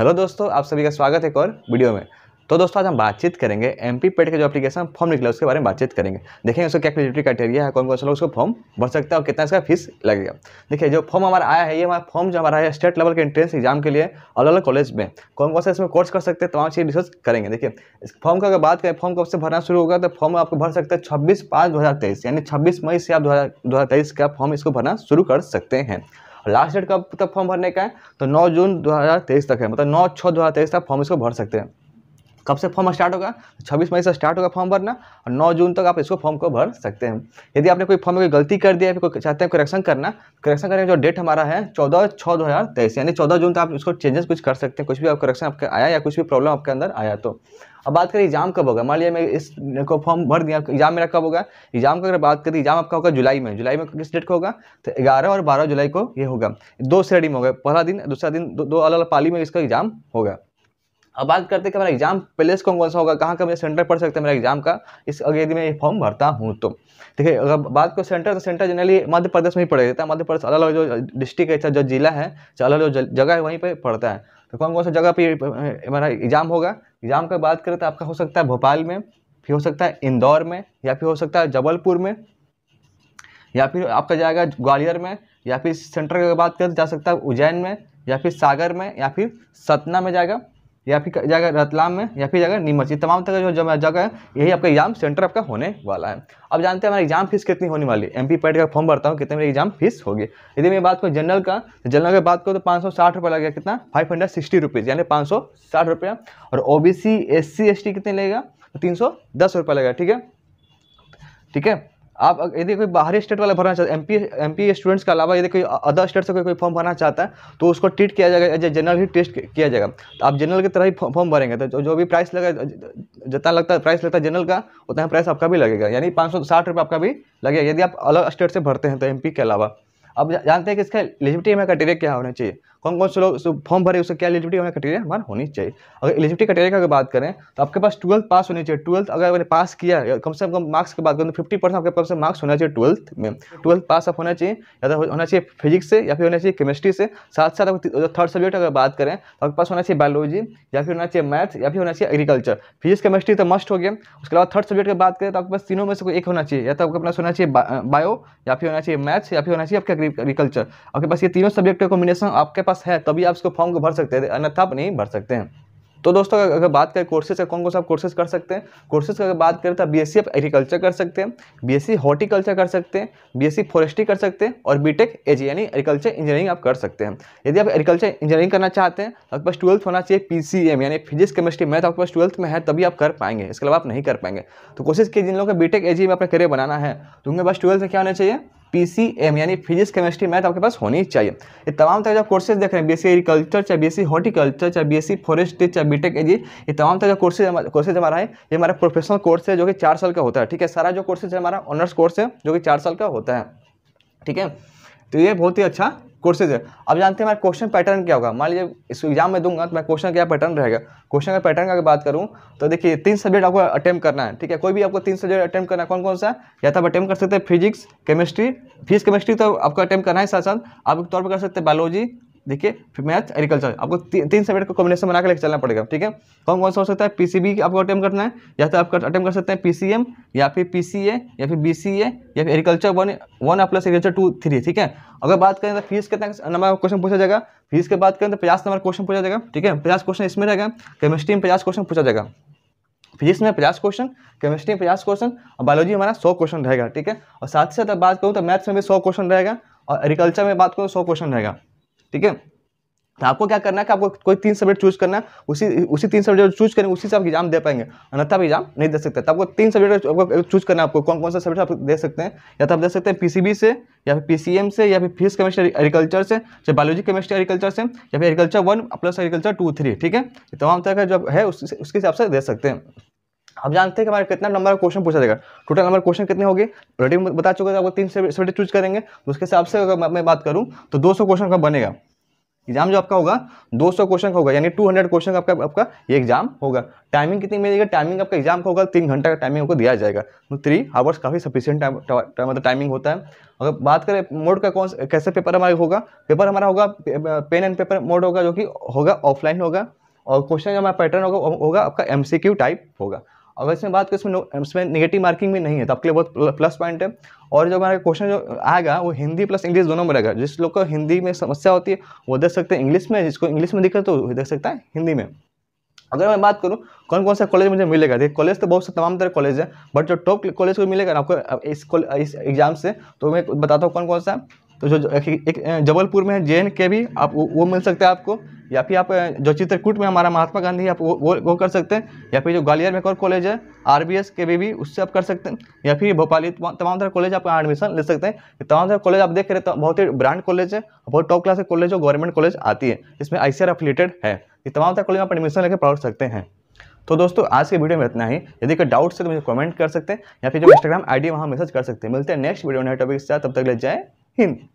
Hello दोस्तों आप सभी का स्वागत है एक और वीडियो में तो दोस्तों आज हम बातचीत करेंगे एम पी पेड का जो एप्लीकेशन फॉर्म निकला उसके बारे में बातचीत करेंगे देखेंगे उसको क्या क्लिजिटी क्राइटेरिया है कौन कौन सा लोग उसको फॉर्म भर सकता है और कितना इसका फीस लगेगा देखिए जो फॉर्म हमारा आया है ये हमारा फॉर्म जो हमारा है स्टेट लेवल के एंट्रेंस एग्जाम के लिए अलग अलग कॉलेज में कौन कौन सा इसमें कोर्स कर सकते हैं तमाम चीज़ डिस्कस करेंगे देखिए इस फॉर्म का अगर बात करें फॉर्म कब से भरना शुरू होगा तो फॉर्म आपको भर सकते हैं छब्बीस पाँच दो यानी छब्बीस मई से आप दो का फॉर्म इसको भरना शुरू कर सकते हैं लास्ट डेट कब तक फॉर्म भरने का है तो नौ जून दो तक है मतलब नौ छः दो तक फॉर्म इसको भर सकते हैं कब से फॉर्म स्टार्ट होगा 26 मई से स्टार्ट होगा फॉर्म भरना और 9 जून तक आप इसको फॉर्म को भर सकते हैं यदि आपने कोई फॉर्म में कोई गलती कर दिया है कोई चाहते हैं करेक्शन करना करेक्शन करने का जो डेट हमारा है चौदह छः दो यानी चौदह जून तक आप इसको चेंजेस कुछ कर सकते हैं कुछ भी आप करेक्शन आपका आया या कुछ भी प्रॉब्लम आपके अंदर आया तो अब बात करें एग्जाम कब होगा मान लिया मैं इस को फॉर्म भर दिया एग्जाम मेरा कब होगा एग्जाम का अगर बात करें एग्जाम आपका होगा जुलाई में जुलाई में किस डेट को होगा तो ग्यारह और बारह जुलाई को ये होगा दो श्रेणी में होगा पहला दिन दूसरा दिन दो अलग अलग पाली में इसका एग्जाम होगा अब बात करते हैं कि मेरा एग्जाम प्लेस कौन कौन सा होगा कहाँ का मुझे सेंटर पढ़ सकते हैं मेरा एग्जाम का इस अगर यदि मैं ये फॉर्म भरता हूँ तो ठीक है अगर बात करो सेंटर तो सेंटर जनरली मध्य प्रदेश में ही जाता है मध्य प्रदेश अलग अलग जो डिस्ट्रिक्ट है जो जिला है अलग जो जगह है वहीं पर पड़ता है तो कौन कौन सा जगह पर हमारा एग्जाम होगा एग्जाम का बात करें तो आपका हो सकता है भोपाल में फिर हो सकता है इंदौर में या फिर हो सकता है जबलपुर में या फिर आपका जाएगा ग्वालियर में या फिर सेंटर की बात करें तो जा सकता है उज्जैन में या फिर सागर में या फिर सतना में जाएगा या फिर जाएगा रतलाम में या फिर जाएगा नीमच ये तमाम तरह जो जगह है यही आपका एग्जाम सेंटर आपका होने वाला है अब जानते हैं हमारा एग्जाम फीस कितनी होने वाली है एम पी का फॉर्म भरता हूँ कितने मेरी एग्जाम फीस होगी यदि मैं बात करूँ जनरल का जनरल तो की बात करूँ तो पाँच सौ साठ लगेगा कितना फाइव हंड्रेड सिक्सटी रुपीज़ यानी पाँच सौ साठ रुपया और O B C S C S T कितने लगेगा तो तीन सौ दस रुपया लगेगा ठीक है ठीक है आप यदि कोई बाहरी स्टेट वाला भरना चाहते हैं एम पी स्टूडेंट्स के अलावा यदि कोई अदर स्टेट से कोई कोई फॉर्म भरना चाहता है तो उसको ट्रीट किया जाएगा एज जनरल ही टेस्ट किया जाएगा तो आप जनरल की तरह ही फॉर्म भरेंगे तो जो भी प्राइस लगा जितना लगता है प्राइस लगता है जनरल का उतना ही प्राइस आपका भी लगेगा यानी पाँच सौ साठ रुपये आपका भी लगेगा यदि आप अलग स्टेट से भरते हैं तो एम के अलावा अब जानते हैं कि इसका एलिजिबिलिटी में क्राइटेरिया क्या होना चाहिए कौन कौन से लोग फॉर्म भरे उसका क्या एलिजिबिलिटी होना क्राइटेरिया हमारे होनी चाहिए अगर एलिजिबिलिटी क्राइटेरिया की बात करें तो आपके पास ट्वेल्थ पास होनी चाहिए ट्वेल्थ अगर मैंने पास किया कम से कम मार्क्स की बात करें तो फिफ्टी परसेंट आपके पास मार्क्स होना चाहिए ट्वेल्थ में ट्वेल्थ पास आप होना चाहिए या तो होना चाहिए फिजिक्स से या फिर होना चाहिए केमिस्ट्री से साथ साथ थर्ड सब्जेक्ट अगर बात करें तो आपके पास होना चाहिए बायोलॉजी या फिर होना चाहिए मैथ या फिर होना चाहिए एग्रीकल्चर फिजिक्स केमिस्ट्री तो मस्ट हो गया उसके अलावा थर्ड सब्जेक्ट की बात करें तो आपके पास तीनों में से कोई एक होना चाहिए या तो आपके पास होना चाहिए बायो या फिर होना चाहिए मैथ्स या फिर होना चाहिए आपके एग्रीकल्चर आपके पास ये तीनों सब्जेक्ट का कॉम्बिनेशन आपके पास है तभी आप इसको फॉर्म को भर सकते हैं अन्यथा आप नहीं भर सकते हैं तो दोस्तों अगर बात करें कोर्सेज का कौन कौन सा आप कोर्सेज कर सकते हैं कोर्सेज का अगर बात करें तो आप बी आप एग्रीकल्चर कर सकते हैं बीएससी हॉर्टिकल्चर कर सकते हैं बीएससी फॉरेस्ट्री कर सकते हैं और बीटेक एज यानी एग्रीकल्चर इंजीनियरिंग आप कर सकते हैं यदि आप एग्रीकल्चर इंजीनियरिंग करना चाहते हैं तो आपके पास ट्वेल्थ होना चाहिए पी यानी फिजिक्स केमिस्ट्री मैथ आपके पास ट्वेल्थ में है तभी आप कर पाएंगे इसके अलावा आप नहीं कर पाएंगे तो कोशिश कीजिए जिन लोगों का बीटेक एजी में अपना करियर बनाना है तो उनके पास ट्वेल्थ में क्या होना चाहिए पीसीएम यानी फिजिक्स केमिस्ट्री मैथ आपके पास होनी चाहिए ये तमाम तरह का कोर्सेज देख रहे हैं बीएससी एग्रीकल्चर चाहे बीएससी हॉर्टिकल्चर चाहे बीएससी फॉरेस्ट्री चाहे बीटेक एजी ये तमाम तरह का कोर्सेज कोर्सेज हमारा है ये हमारा प्रोफेशनल कोर्स है जो कि चार साल का होता है ठीक है सारा जो कोर्सेज हमारा ऑनर्स कोर्स है जो कि चार साल का होता है ठीक है तो ये बहुत ही अच्छा कोर्सेज है अब जानते हैं हमारा क्वेश्चन पैटर्न क्या होगा मान लीजिए इस एग्जाम में दूंगा तो मैं क्वेश्चन क्या पैटर्न रहेगा क्वेश्चन का पैटर्न का बात करूँ तो देखिए तीन सब्जेक्ट आपको अटैम्प करना है ठीक है कोई भी आपको तीन सब्जेक्ट अटैम्प करना है कौन कौन सा या तो आप अटैम्प कर सकते हैं फिजिक्स केमिस्ट्री फिजिक्स केमिस्ट्री तो आपको अटैम्प करना है साथ साथ आप तौर पर कर सकते हैं बायोलॉजी देखिए मैथ एग्रीकल्चर आपको ती, तीन सब्जेक्ट को कॉम्बिनेशन बना के लेकर चलना पड़ेगा ठीक है कौन कौन सा हो सकता है पीसीबी आपको अटैम्प करना है या तो आप अटैम्प कर सकते हैं पीसीएम या फिर पीसीए या फिर बीसीए या फिर agriculture one one plus agriculture two three ठीक है अगर बात करें तो फीस कितना नंबर क्वेश्चन पूछा जाएगा फीस की बात करें तो पचास नंबर क्वेश्चन पूछा जाएगा ठीक है पचास क्वेश्चन इसमें रहेगा केमिस्ट्री में पचास क्वेश्चन पूछा जाएगा फिजिक्स में पचास क्वेश्चन केमिस्ट्री में पचास क्वेश्चन और बायोलॉजी हमारा सौ क्वेश्चन रहेगा ठीक है और साथ ही साथ बात करूँ तो मैथ्स में भी सौ क्वेश्चन रहेगा और एग्रीकल्चर में बात करूँ तो सौ क्वेश्चन रहेगा ठीक है तो आपको क्या करना है कि आपको कोई तीन सब्जेक्ट चूज करना है उसी उसी तीन सब्जेक्ट चूज करेंगे उसी से आप एग्जाम दे पाएंगे अन्यथा एग्जाम नहीं दे सकते तो आपको तीन सब्जेक्ट आपको चूज करना है आपको कौन कौन सा सब्जेक्ट आप दे सकते हैं या तो आप दे सकते हैं पीसीबी से या फिर पीसीएम से या फिर फिजिक्स केमिस्ट्री एग्रीकल्चर से या बायोलॉजी केमिस्ट्री एग्रीकल्चर से या फिर agriculture one plus agriculture two three ठीक है तमाम तरह का जो है उसके हिसाब से दे सकते हैं अब जानते हैं कि हमारे कितना नंबर का क्वेश्चन पूछा जाएगा टोटल नंबर क्वेश्चन कितने होंगे ऑलरेडी बता चुके था आपको तीन सेपरेट चूज करेंगे तो उसके हिसाब से अगर मैं बात करूँ तो 200 क्वेश्चन का बनेगा एग्जाम जो आपका होगा 200 क्वेश्चन का होगा यानी 200 क्वेश्चन का आपका आपका ये एग्जाम होगा टाइमिंग कितनी मिलेगी टाइमिंग आपका एग्जाम का होगा तीन घंटा का टाइमिंग आपको दिया जाएगा तो थ्री आवर्स काफ़ी सफिशियंट टाइम मतलब टाइमिंग होता है अगर बात करें मोड का कौन कैसे पेपर हमारा होगा पेपर हमारा होगा पेन एंड पेपर मोड होगा जो कि होगा ऑफलाइन होगा और क्वेश्चन जो हमारा पैटर्न होगा होगा आपका एम टाइप होगा अगर इसमें बात करें इसमें इसमें नेगेटिव मार्किंग भी नहीं है तो आपके लिए बहुत प्लस पॉइंट है और जो हमारा क्वेश्चन जो आएगा वो हिंदी प्लस इंग्लिश दोनों में रहेगा जिस लोग को हिंदी में समस्या होती है वो देख सकते हैं इंग्लिश में जिसको इंग्लिश में दिक्कत हो देख सकता है हिंदी में अगर मैं बात करूँ कौन कौन सा कॉलेज मुझे मिलेगा देखिए कॉलेज तो बहुत से तमाम तरह कॉलेज है बट जो टॉप कॉलेज को मिलेगा ना आपको इस इस एग्जाम से तो मैं बताता हूँ कौन कौन सा तो जो एक जबलपुर में है जे के भी आप वो, मिल सकते हैं आपको या फिर आप जो चित्रकूट में हमारा महात्मा गांधी है आप वो वो, कर सकते हैं या फिर जो ग्वालियर में एक और कॉलेज है आर बी एस के भी, भी उससे आप कर सकते हैं या फिर भोपाली तमाम तरह कॉलेज आप एडमिशन ले सकते हैं तमाम तरह कॉलेज आप देख रहे तो बहुत ही ब्रांड कॉलेज है बहुत टॉप क्लास के कॉलेज जो गवर्नमेंट कॉलेज आती है इसमें आई सी आर है ये तमाम तरह कॉलेज आप एडमिशन लेकर पढ़ सकते हैं तो दोस्तों आज के वीडियो में इतना ही यदि कोई डाउट्स है तो मुझे कमेंट कर सकते हैं या फिर जो इंस्टाग्राम आईडी वहाँ मैसेज कर सकते हैं मिलते हैं नेक्स्ट वीडियो नए टॉपिक के साथ तब तक ले जाए him.